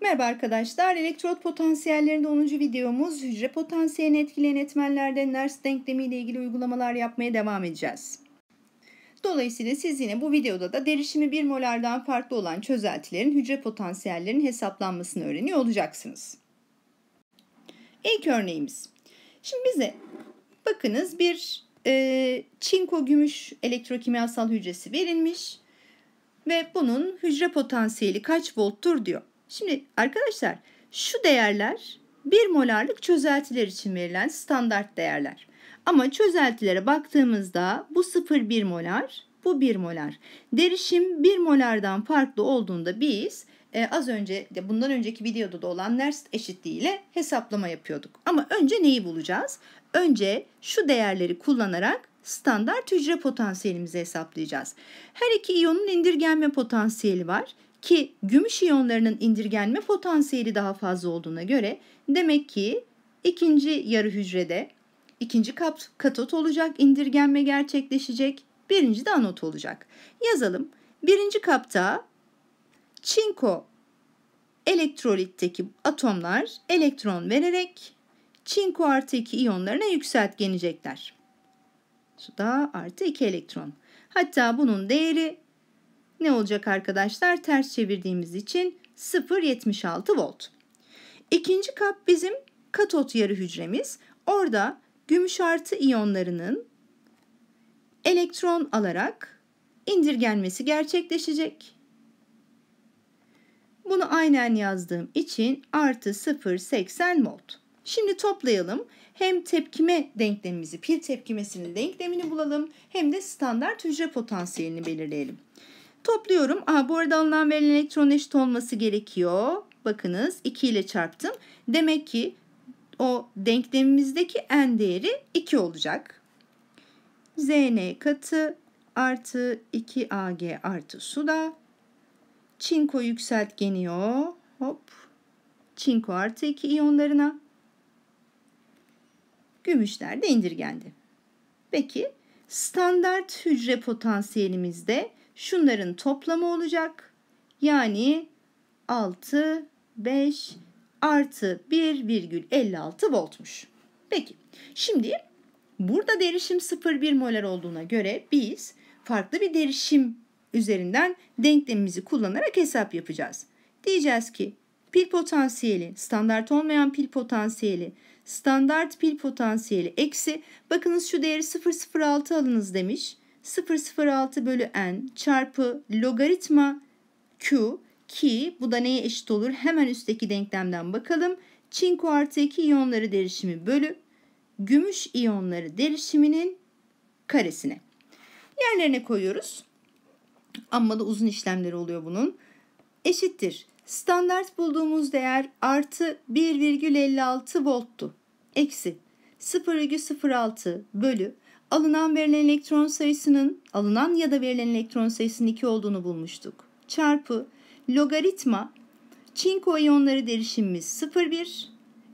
Merhaba arkadaşlar. Elektrot potansiyellerinde 10. videomuz hücre potansiyelini etkileyen etmenlerden Nernst denklemi ile ilgili uygulamalar yapmaya devam edeceğiz. Dolayısıyla siz yine bu videoda da derişimi 1 molardan farklı olan çözeltilerin hücre potansiyellerinin hesaplanmasını öğreniyor olacaksınız. İlk örneğimiz. Şimdi bize bakınız bir e, çinko gümüş elektrokimyasal hücresi verilmiş ve bunun hücre potansiyeli kaç volttur diyor. Şimdi arkadaşlar şu değerler 1 molarlık çözeltiler için verilen standart değerler. Ama çözeltilere baktığımızda bu 0,1 molar, bu 1 molar. Derişim 1 molardan farklı olduğunda biz e, az önce de bundan önceki videoda da olan ders eşitliği ile hesaplama yapıyorduk. Ama önce neyi bulacağız? Önce şu değerleri kullanarak standart hücre potansiyelimizi hesaplayacağız. Her iki iyonun indirgenme potansiyeli var ki gümüş iyonlarının indirgenme potansiyeli daha fazla olduğuna göre demek ki ikinci yarı hücrede ikinci kat, katot olacak indirgenme gerçekleşecek. Birinci de anot olacak. Yazalım. Birinci kapta çinko elektrolitteki atomlar elektron vererek çinko artı 2 iyonlarına yükseltgenecekler. Suda artı 2 elektron. Hatta bunun değeri ne olacak arkadaşlar? Ters çevirdiğimiz için 0.76 volt. İkinci kap bizim katot yarı hücremiz. Orada gümüş artı iyonlarının elektron alarak indirgenmesi gerçekleşecek. Bunu aynen yazdığım için artı 0.80 volt. Şimdi toplayalım. Hem tepkime denklemimizi, pil tepkimesinin denklemini bulalım hem de standart hücre potansiyelini belirleyelim. Topluyorum. Aa, bu arada alınan verilen elektron eşit olması gerekiyor. Bakınız 2 ile çarptım. Demek ki o denklemimizdeki n değeri 2 olacak. Zn katı artı 2Ag artı suda. Çinko yükseltgeniyor. Hop. Çinko artı 2 iyonlarına. Gümüşler de indirgendi. Peki standart hücre potansiyelimizde şunların toplamı olacak. Yani 6, 5 artı 1,56 voltmuş. Peki şimdi burada derişim 0,1 molar olduğuna göre biz farklı bir derişim üzerinden denklemimizi kullanarak hesap yapacağız. Diyeceğiz ki pil potansiyeli, standart olmayan pil potansiyeli, standart pil potansiyeli eksi bakınız şu değeri 0,06 alınız demiş. 006 bölü n çarpı logaritma q ki bu da neye eşit olur? Hemen üstteki denklemden bakalım. Çinko artı 2 iyonları derişimi bölü gümüş iyonları derişiminin karesine. Yerlerine koyuyoruz. Amma da uzun işlemler oluyor bunun. Eşittir. Standart bulduğumuz değer artı 1,56 volttu. Eksi 0,06 bölü alınan verilen elektron sayısının alınan ya da verilen elektron sayısının 2 olduğunu bulmuştuk. Çarpı logaritma çinko iyonları derişimimiz 0,1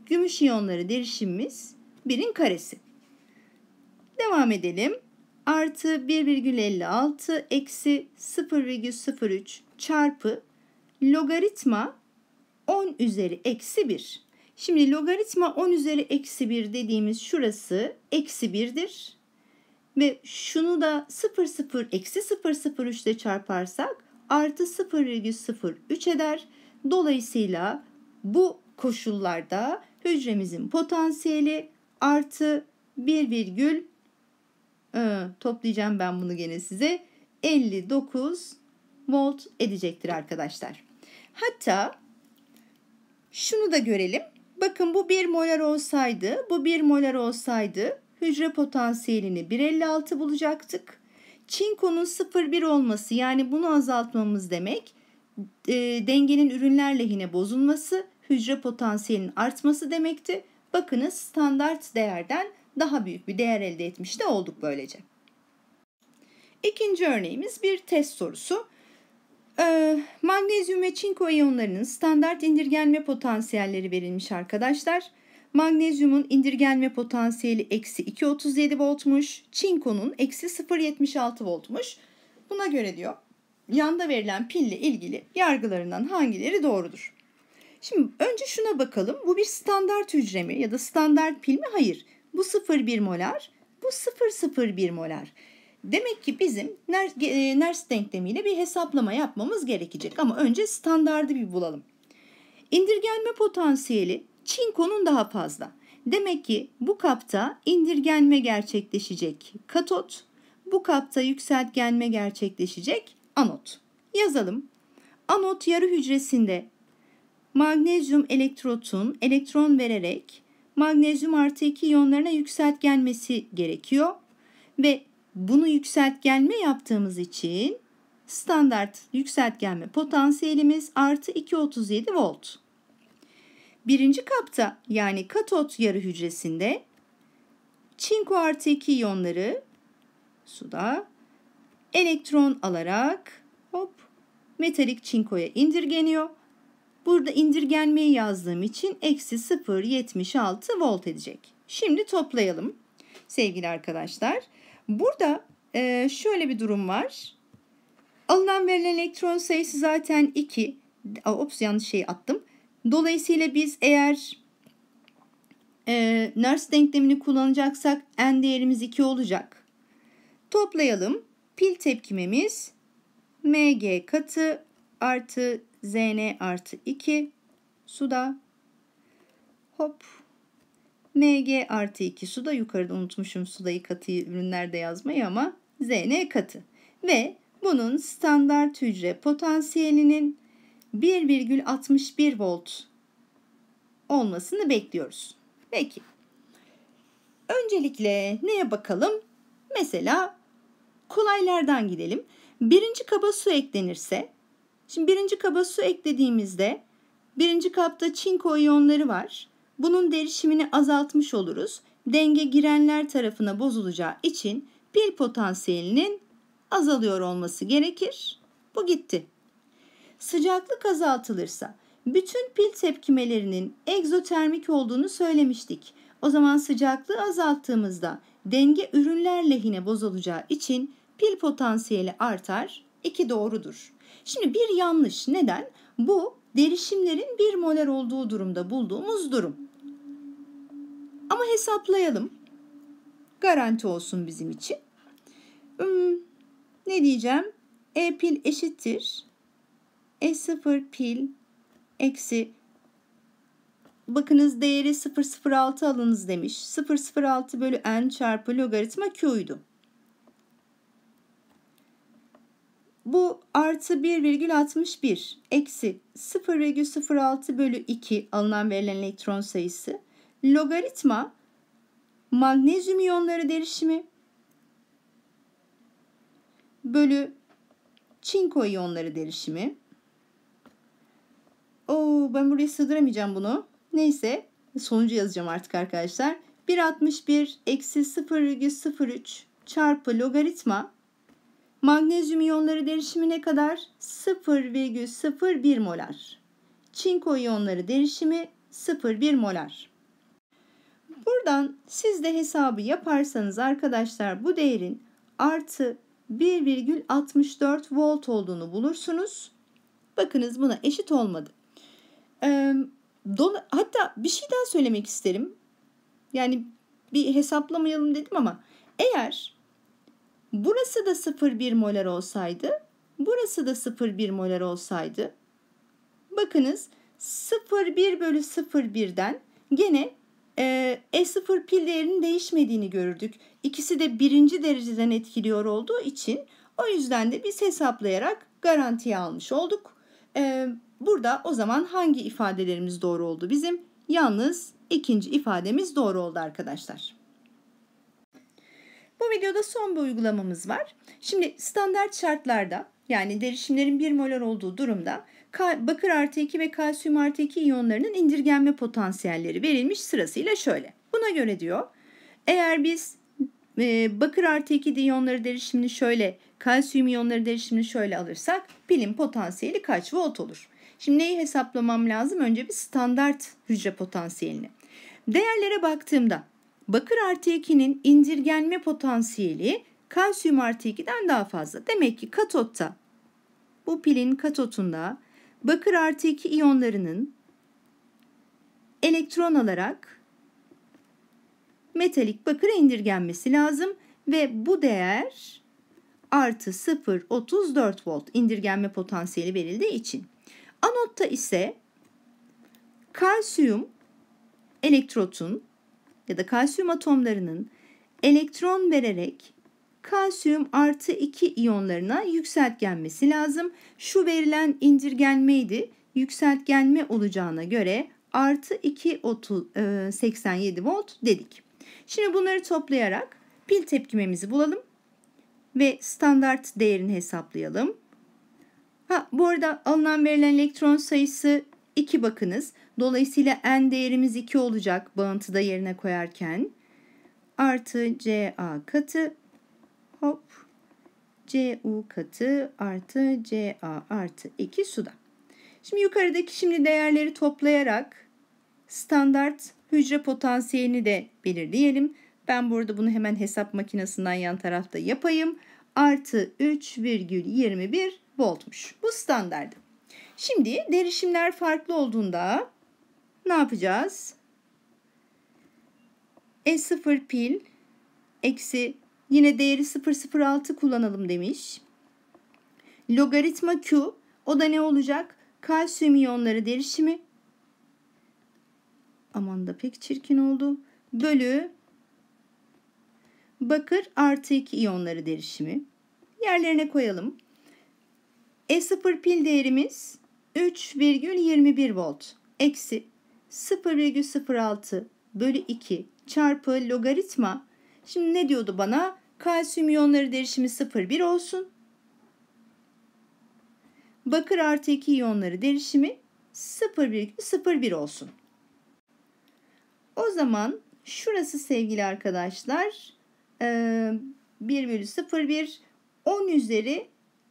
gümüş iyonları derişimimiz 1'in karesi. Devam edelim. Artı 1,56 eksi 0,03 çarpı logaritma 10 üzeri eksi 1. Şimdi logaritma 10 üzeri eksi 1 dediğimiz şurası eksi 1'dir. Ve şunu da 0 0 eksi 0 0 3 ile çarparsak artı 0,03 eder. Dolayısıyla bu koşullarda hücremizin potansiyeli artı 1 virgül e, toplayacağım ben bunu gene size 59 volt edecektir arkadaşlar. Hatta şunu da görelim. Bakın bu 1 molar olsaydı, bu 1 molar olsaydı hücre potansiyelini 1.56 bulacaktık. Çinkonun 0.1 olması yani bunu azaltmamız demek e, dengenin ürünler lehine bozulması, hücre potansiyelinin artması demekti. Bakınız standart değerden daha büyük bir değer elde etmiş de olduk böylece. İkinci örneğimiz bir test sorusu. Ee, magnezyum ve çinko iyonlarının standart indirgenme potansiyelleri verilmiş arkadaşlar. Arkadaşlar. Magnezyumun indirgenme potansiyeli eksi 2.37 voltmuş. Çinkonun eksi 0.76 voltmuş. Buna göre diyor yanda verilen pille ilgili yargılarından hangileri doğrudur? Şimdi önce şuna bakalım. Bu bir standart hücre mi ya da standart pil mi? Hayır. Bu 0,1 molar, bu 0,01 molar. Demek ki bizim Nernst e, denklemiyle bir hesaplama yapmamız gerekecek ama önce standardı bir bulalım. İndirgenme potansiyeli çinkonun daha fazla. Demek ki bu kapta indirgenme gerçekleşecek katot, bu kapta yükseltgenme gerçekleşecek anot. Yazalım. Anot yarı hücresinde magnezyum elektrotun elektron vererek magnezyum artı 2 iyonlarına yükseltgenmesi gerekiyor. Ve bunu yükseltgenme yaptığımız için standart yükseltgenme potansiyelimiz artı 237 volt. Birinci kapta yani katot yarı hücresinde çinko artı 2 iyonları suda elektron alarak hop metalik çinkoya indirgeniyor. Burada indirgenmeyi yazdığım için eksi 0.76 volt edecek. Şimdi toplayalım sevgili arkadaşlar. Burada e, şöyle bir durum var. Alınan verilen elektron sayısı zaten 2. Ops yanlış şey attım. Dolayısıyla biz eğer e, ners denklemini kullanacaksak n değerimiz 2 olacak. Toplayalım. Pil tepkimemiz mg katı artı zn artı 2 suda hop mg artı 2 suda yukarıda unutmuşum sudayı katı ürünlerde yazmayı ama zn katı ve bunun standart hücre potansiyelinin 1,61 volt olmasını bekliyoruz. Peki. Öncelikle neye bakalım? Mesela kolaylardan gidelim. Birinci kaba su eklenirse, şimdi birinci kaba su eklediğimizde birinci kapta çinko iyonları var. Bunun derişimini azaltmış oluruz. Denge girenler tarafına bozulacağı için pil potansiyelinin azalıyor olması gerekir. Bu gitti. Sıcaklık azaltılırsa bütün pil tepkimelerinin egzotermik olduğunu söylemiştik. O zaman sıcaklığı azalttığımızda denge ürünler lehine bozulacağı için pil potansiyeli artar. İki doğrudur. Şimdi bir yanlış. Neden? Bu derişimlerin bir moler olduğu durumda bulduğumuz durum. Ama hesaplayalım. Garanti olsun bizim için. Hmm, ne diyeceğim? E pil eşittir e0 pil eksi bakınız değeri 006 alınız demiş. 006 bölü n çarpı logaritma q'ydu. Bu artı 1,61 eksi 0,06 bölü 2 alınan verilen elektron sayısı. Logaritma magnezyum iyonları derişimi bölü çinko iyonları derişimi Oo ben buraya sığdıramayacağım bunu. Neyse sonucu yazacağım artık arkadaşlar. 1.61 eksi 0,03 çarpı logaritma magnezyum iyonları derişimi ne kadar? 0,01 molar. Çinko iyonları derişimi 0,1 molar. Buradan siz de hesabı yaparsanız arkadaşlar bu değerin artı 1,64 volt olduğunu bulursunuz. Bakınız buna eşit olmadı. Ee, hatta bir şey daha söylemek isterim. Yani bir hesaplamayalım dedim ama eğer burası da 0,1 molar olsaydı, burası da 0,1 molar olsaydı bakınız 0,1 bölü 0,1'den gene e, E0 pil değerinin değişmediğini görürdük. İkisi de birinci dereceden etkiliyor olduğu için o yüzden de biz hesaplayarak garantiye almış olduk. E, Burada o zaman hangi ifadelerimiz doğru oldu bizim? Yalnız ikinci ifademiz doğru oldu arkadaşlar. Bu videoda son bir uygulamamız var. Şimdi standart şartlarda yani derişimlerin 1 molar olduğu durumda bakır artı 2 ve kalsiyum artı 2 iyonlarının indirgenme potansiyelleri verilmiş sırasıyla şöyle. Buna göre diyor eğer biz e, bakır artı 2 iyonları derişimini şöyle kalsiyum iyonları derişimini şöyle alırsak pilin potansiyeli kaç volt olur? Şimdi neyi hesaplamam lazım? Önce bir standart hücre potansiyelini. Değerlere baktığımda bakır artı 2'nin indirgenme potansiyeli kalsiyum artı 2'den daha fazla. Demek ki katotta bu pilin katotunda bakır artı 2 iyonlarının elektron alarak metalik bakıra indirgenmesi lazım ve bu değer artı 0.34 volt indirgenme potansiyeli verildiği için. Anotta ise kalsiyum elektrotun ya da kalsiyum atomlarının elektron vererek kalsiyum artı 2 iyonlarına yükseltgenmesi lazım. Şu verilen indirgenmeydi. Yükseltgenme olacağına göre artı 2 30, 87 volt dedik. Şimdi bunları toplayarak pil tepkimemizi bulalım ve standart değerini hesaplayalım. Ha, bu arada alınan verilen elektron sayısı 2 bakınız. Dolayısıyla n değerimiz 2 olacak bağıntıda yerine koyarken. Artı Ca katı hop Cu katı artı Ca artı 2 suda. Şimdi yukarıdaki şimdi değerleri toplayarak standart hücre potansiyelini de belirleyelim. Ben burada bunu hemen hesap makinesinden yan tarafta yapayım. Artı 3,21 voltmuş. Bu standart. Şimdi derişimler farklı olduğunda ne yapacağız? E0 pil eksi yine değeri 006 kullanalım demiş. Logaritma Q o da ne olacak? Kalsiyum iyonları derişimi aman da pek çirkin oldu. Bölü bakır artı 2 iyonları derişimi. Yerlerine koyalım. E0 pil değerimiz 3,21 volt eksi 0,06 bölü 2 çarpı logaritma. Şimdi ne diyordu bana? Kalsiyum iyonları derişimi 0,1 olsun. Bakır artı 2 iyonları derişimi 0,01 olsun. O zaman şurası sevgili arkadaşlar 1 bölü 0,1 10 üzeri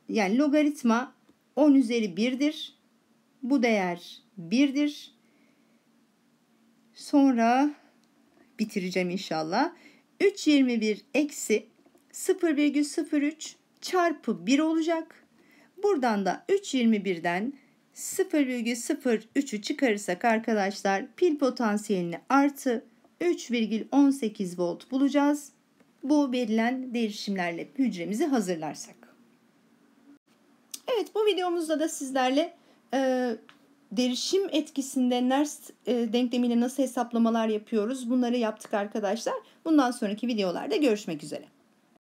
yani logaritma 10 üzeri 1'dir. Bu değer 1'dir. Sonra bitireceğim inşallah. 3.21 eksi 0,03 çarpı 1 olacak. Buradan da 3.21'den 0,03'ü çıkarırsak arkadaşlar pil potansiyelini artı 3,18 volt bulacağız. Bu verilen değişimlerle hücremizi hazırlarsak. Evet bu videomuzda da sizlerle e, derişim etkisinde NERS e, denklemiyle nasıl hesaplamalar yapıyoruz bunları yaptık arkadaşlar. Bundan sonraki videolarda görüşmek üzere.